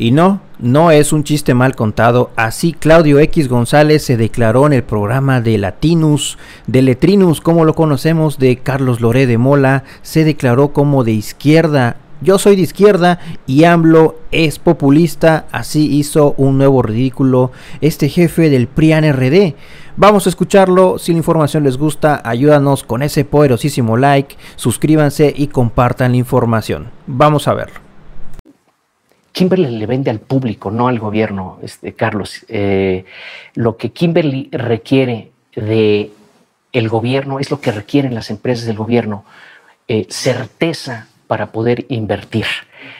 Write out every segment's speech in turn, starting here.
Y no, no es un chiste mal contado. Así Claudio X González se declaró en el programa de Latinus, de Letrinus, como lo conocemos, de Carlos Loré de Mola, se declaró como de izquierda. Yo soy de izquierda y AMLO es populista, así hizo un nuevo ridículo este jefe del PRIAN RD. Vamos a escucharlo, si la información les gusta, ayúdanos con ese poderosísimo like, suscríbanse y compartan la información. Vamos a verlo. Kimberly le vende al público, no al gobierno, este, Carlos. Eh, lo que Kimberly requiere de gobierno es lo que requieren las empresas del gobierno, eh, certeza para poder invertir,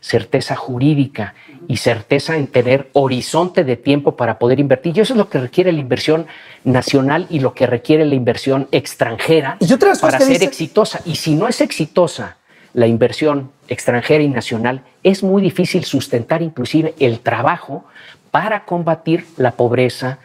certeza jurídica y certeza en tener horizonte de tiempo para poder invertir. Y eso es lo que requiere la inversión nacional y lo que requiere la inversión extranjera para ser exitosa. Y si no es exitosa, la inversión extranjera y nacional, es muy difícil sustentar inclusive el trabajo para combatir la pobreza,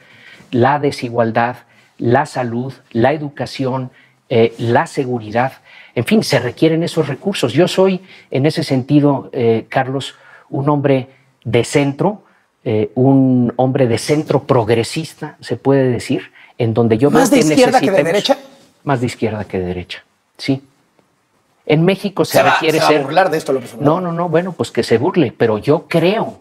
la desigualdad, la salud, la educación, eh, la seguridad. En fin, se requieren esos recursos. Yo soy, en ese sentido, eh, Carlos, un hombre de centro, eh, un hombre de centro progresista, se puede decir, en donde yo más de izquierda que de derecha, más de izquierda que de derecha, sí. En México se, requiere burlar de esto, No, no, no. Bueno, pues que se burle, pero yo creo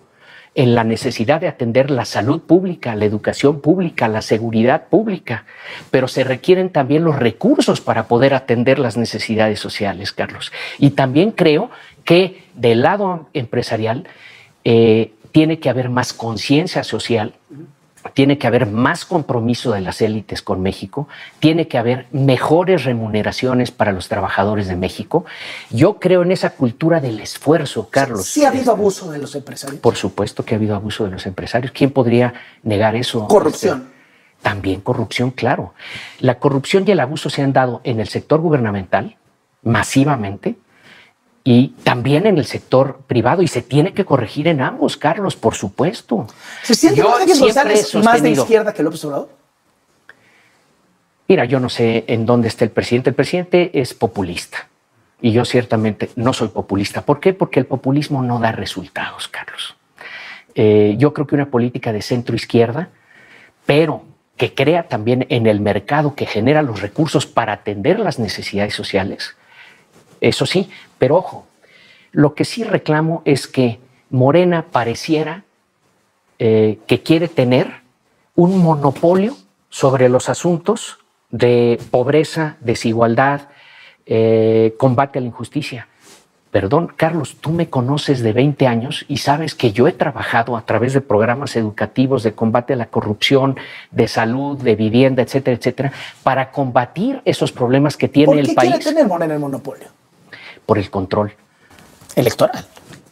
en la necesidad de atender la salud pública, la educación pública, la seguridad pública, pero se requieren también los recursos para poder atender las necesidades sociales, Carlos. Y también creo que del lado empresarial eh, tiene que haber más conciencia social tiene que haber más compromiso de las élites con México, tiene que haber mejores remuneraciones para los trabajadores de México. Yo creo en esa cultura del esfuerzo, Carlos. Sí, ha habido abuso de los empresarios. Por supuesto que ha habido abuso de los empresarios. ¿Quién podría negar eso? Corrupción. Este, también corrupción, claro. La corrupción y el abuso se han dado en el sector gubernamental masivamente, y también en el sector privado y se tiene que corregir en ambos, Carlos, por supuesto. ¿Se siente yo que González más de izquierda que López Obrador? Mira, yo no sé en dónde está el presidente. El presidente es populista y yo ciertamente no soy populista. ¿Por qué? Porque el populismo no da resultados, Carlos. Eh, yo creo que una política de centro izquierda, pero que crea también en el mercado que genera los recursos para atender las necesidades sociales, eso sí, pero ojo, lo que sí reclamo es que Morena pareciera eh, que quiere tener un monopolio sobre los asuntos de pobreza, desigualdad, eh, combate a la injusticia. Perdón, Carlos, tú me conoces de 20 años y sabes que yo he trabajado a través de programas educativos de combate a la corrupción, de salud, de vivienda, etcétera, etcétera, para combatir esos problemas que tiene el país. ¿Por quiere tener Morena el monopolio? por el control. Electoral.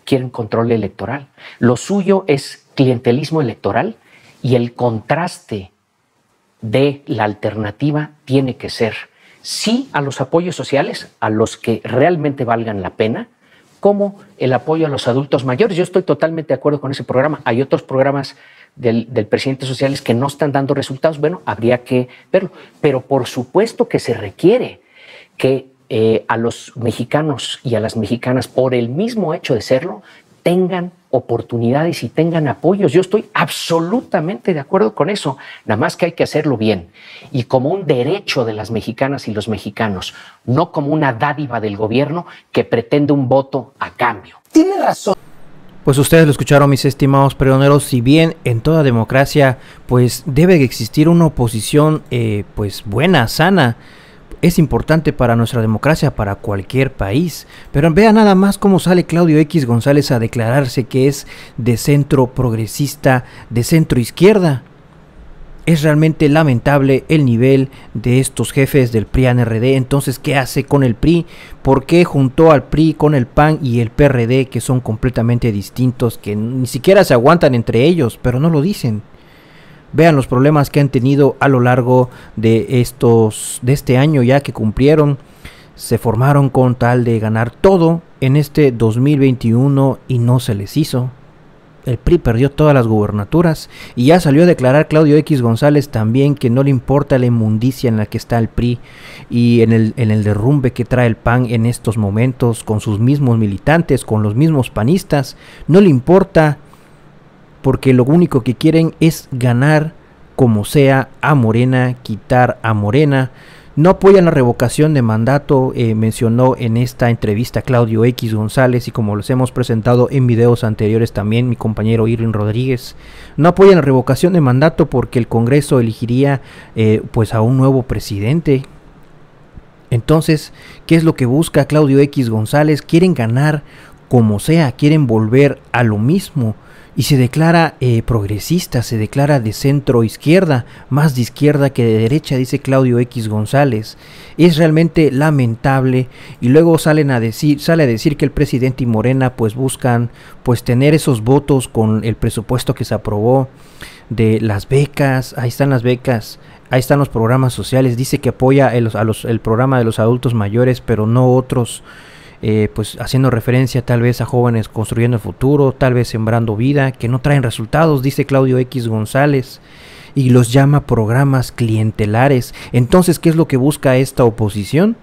Quieren control electoral. Lo suyo es clientelismo electoral y el contraste de la alternativa tiene que ser sí a los apoyos sociales, a los que realmente valgan la pena, como el apoyo a los adultos mayores. Yo estoy totalmente de acuerdo con ese programa. Hay otros programas del, presidente sociales que no están dando resultados. Bueno, habría que verlo. Pero por supuesto que se requiere que eh, a los mexicanos y a las mexicanas, por el mismo hecho de serlo, tengan oportunidades y tengan apoyos. Yo estoy absolutamente de acuerdo con eso, nada más que hay que hacerlo bien y como un derecho de las mexicanas y los mexicanos, no como una dádiva del gobierno que pretende un voto a cambio. Tiene razón. Pues ustedes lo escucharon, mis estimados peroneros, si bien en toda democracia pues debe existir una oposición eh, pues buena, sana, es importante para nuestra democracia, para cualquier país. Pero vea nada más cómo sale Claudio X González a declararse que es de centro progresista, de centro izquierda. Es realmente lamentable el nivel de estos jefes del PRI-ANRD. Entonces, ¿qué hace con el PRI? ¿Por qué juntó al PRI con el PAN y el PRD, que son completamente distintos, que ni siquiera se aguantan entre ellos, pero no lo dicen? vean los problemas que han tenido a lo largo de estos de este año ya que cumplieron se formaron con tal de ganar todo en este 2021 y no se les hizo. El PRI perdió todas las gubernaturas y ya salió a declarar Claudio X González también que no le importa la inmundicia en la que está el PRI y en el, en el derrumbe que trae el PAN en estos momentos con sus mismos militantes, con los mismos panistas. No le importa porque lo único que quieren es ganar como sea a Morena, quitar a Morena. No apoyan la revocación de mandato, eh, mencionó en esta entrevista Claudio X González y como los hemos presentado en videos anteriores también mi compañero Irwin Rodríguez. No apoyan la revocación de mandato porque el Congreso elegiría eh, pues a un nuevo presidente. Entonces, ¿qué es lo que busca Claudio X González? Quieren ganar como sea, quieren volver a lo mismo y se declara eh, progresista, se declara de centro izquierda, más de izquierda que de derecha, dice Claudio X González. Es realmente lamentable y luego salen a decir, sale a decir que el presidente y Morena pues buscan pues tener esos votos con el presupuesto que se aprobó de las becas, ahí están las becas, ahí están los programas sociales, dice que apoya el, el programa de los adultos mayores, pero no otros eh, pues haciendo referencia tal vez a jóvenes construyendo el futuro, tal vez sembrando vida, que no traen resultados, dice Claudio X González, y los llama programas clientelares. Entonces, ¿qué es lo que busca esta oposición?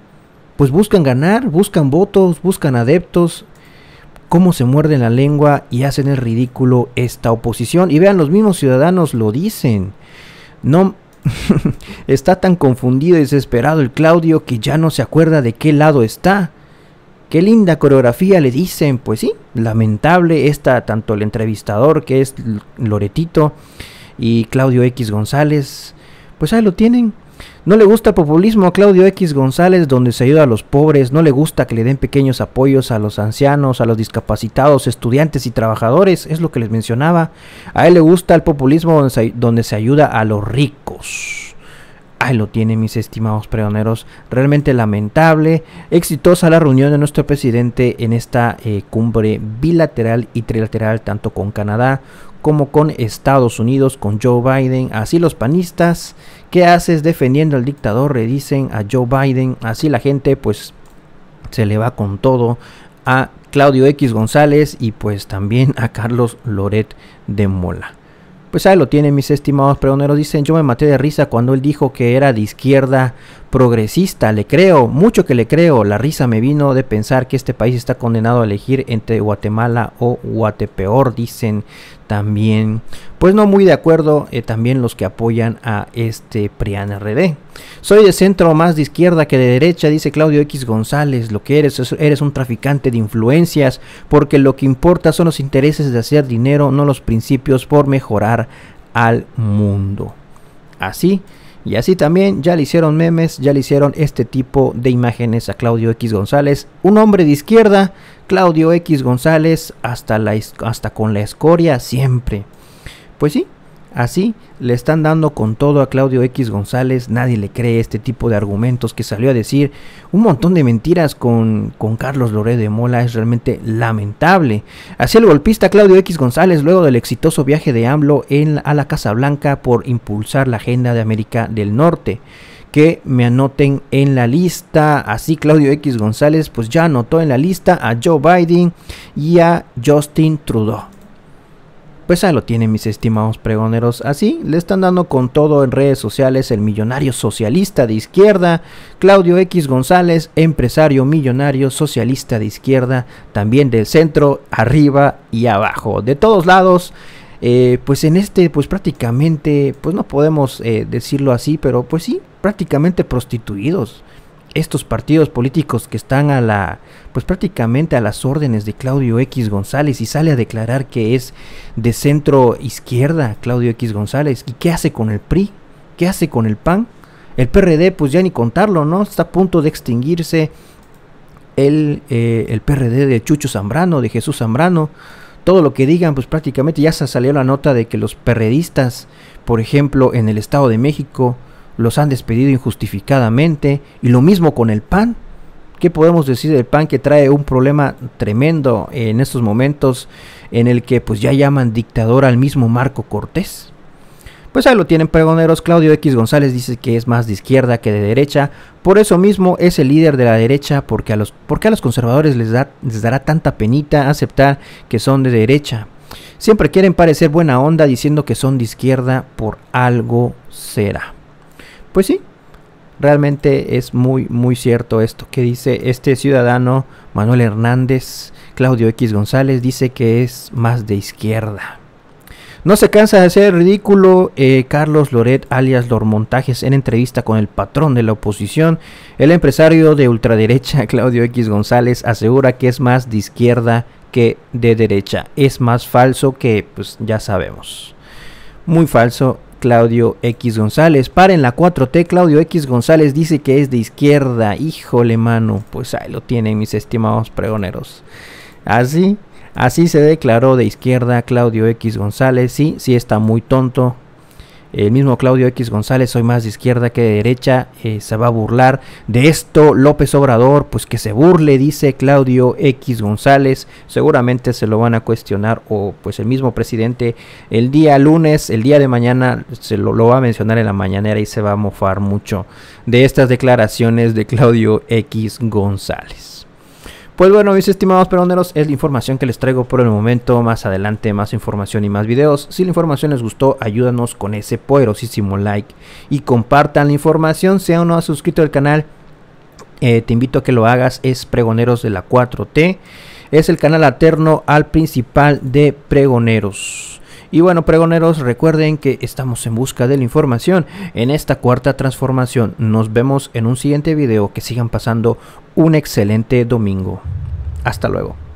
Pues buscan ganar, buscan votos, buscan adeptos, cómo se muerden la lengua y hacen el ridículo esta oposición. Y vean, los mismos ciudadanos lo dicen. No está tan confundido y desesperado el Claudio que ya no se acuerda de qué lado está qué linda coreografía le dicen, pues sí, lamentable esta, tanto el entrevistador que es Loretito y Claudio X González, pues ahí lo tienen. No le gusta el populismo a Claudio X González donde se ayuda a los pobres, no le gusta que le den pequeños apoyos a los ancianos, a los discapacitados, estudiantes y trabajadores, es lo que les mencionaba. A él le gusta el populismo donde se ayuda a los ricos. Ahí lo tienen mis estimados pregoneros. Realmente lamentable. Exitosa la reunión de nuestro presidente en esta eh, cumbre bilateral y trilateral, tanto con Canadá como con Estados Unidos, con Joe Biden. Así los panistas, ¿qué haces defendiendo al dictador? Le dicen a Joe Biden. Así la gente pues se le va con todo a Claudio X González y pues también a Carlos Loret de Mola. Pues ahí lo tienen mis estimados pregoneros. Dicen, yo me maté de risa cuando él dijo que era de izquierda progresista, le creo, mucho que le creo. La risa me vino de pensar que este país está condenado a elegir entre Guatemala o Guatepeor, dicen también. Pues no muy de acuerdo eh, también los que apoyan a este Prian RD. Soy de centro más de izquierda que de derecha, dice Claudio X González. Lo que eres eres un traficante de influencias, porque lo que importa son los intereses de hacer dinero, no los principios por mejorar al mundo. Así y así también ya le hicieron memes, ya le hicieron este tipo de imágenes a Claudio X González, un hombre de izquierda, Claudio X González, hasta, la, hasta con la escoria siempre. Pues sí, Así, le están dando con todo a Claudio X González, nadie le cree este tipo de argumentos que salió a decir, un montón de mentiras con, Carlos Loré de Mola, es realmente lamentable. Así el golpista Claudio X González, luego del exitoso viaje de AMLO a la Casa Blanca por impulsar la agenda de América del Norte que me anoten en la lista. Así Claudio X González pues ya anotó en la lista a Joe Biden y a Justin Trudeau. Pues ahí lo tienen mis estimados pregoneros. Así le están dando con todo en redes sociales el millonario socialista de izquierda, Claudio X González, empresario millonario socialista de izquierda, también del centro, arriba y abajo. De todos lados. Eh, pues en este, pues prácticamente, pues no podemos eh, decirlo así, pero pues sí, prácticamente prostituidos estos partidos políticos que están a la, pues prácticamente a las órdenes de Claudio X González y sale a declarar que es de centro izquierda Claudio X González. ¿Y qué hace con el PRI? ¿Qué hace con el PAN? El PRD, pues ya ni contarlo, ¿no? Está a punto de extinguirse el, eh, el PRD de Chucho Zambrano, de Jesús Zambrano. Todo lo que digan, pues prácticamente ya se salió la nota de que los perredistas, por ejemplo, en el Estado de México, los han despedido injustificadamente y lo mismo con el PAN. ¿Qué podemos decir del PAN que trae un problema tremendo en estos momentos en el que pues ya llaman dictador al mismo Marco Cortés? Pues ahí lo tienen pregoneros, Claudio X González dice que es más de izquierda que de derecha, por eso mismo es el líder de la derecha, porque a los, a los conservadores les, da, les dará tanta penita aceptar que son de derecha. Siempre quieren parecer buena onda diciendo que son de izquierda, por algo será. Pues sí, realmente es muy, muy cierto esto que dice este ciudadano Manuel Hernández, Claudio X González, dice que es más de izquierda. No se cansa de ser ridículo eh, Carlos Loret, alias Lormontajes, en entrevista con el patrón de la oposición. El empresario de ultraderecha, Claudio X González, asegura que es más de izquierda que de derecha. Es más falso que, pues ya sabemos. Muy falso Claudio X González. Para en la 4T, Claudio X González dice que es de izquierda. Híjole, mano. Pues ahí lo tienen, mis estimados pregoneros. Así, así se declaró de izquierda Claudio X González. Sí, sí está muy tonto. El mismo Claudio X González, soy más de izquierda que de derecha, eh, se va a burlar de esto. López Obrador, pues que se burle, dice Claudio X González. Seguramente se lo van a cuestionar o pues el mismo presidente el día lunes, el día de mañana, se lo, lo va a mencionar en la mañanera y se va a mofar mucho de estas declaraciones de Claudio X González. Pues bueno, mis estimados pregoneros es la información que les traigo por el momento. Más adelante, más información y más videos. Si la información les gustó, ayúdanos con ese poderosísimo like y compartan la información. Si aún no has suscrito al canal, eh, te invito a que lo hagas. Es Pregoneros de la 4T. Es el canal alterno al principal de Pregoneros. Y bueno, pregoneros, recuerden que estamos en busca de la información en esta cuarta transformación. Nos vemos en un siguiente video. Que sigan pasando un excelente domingo. Hasta luego.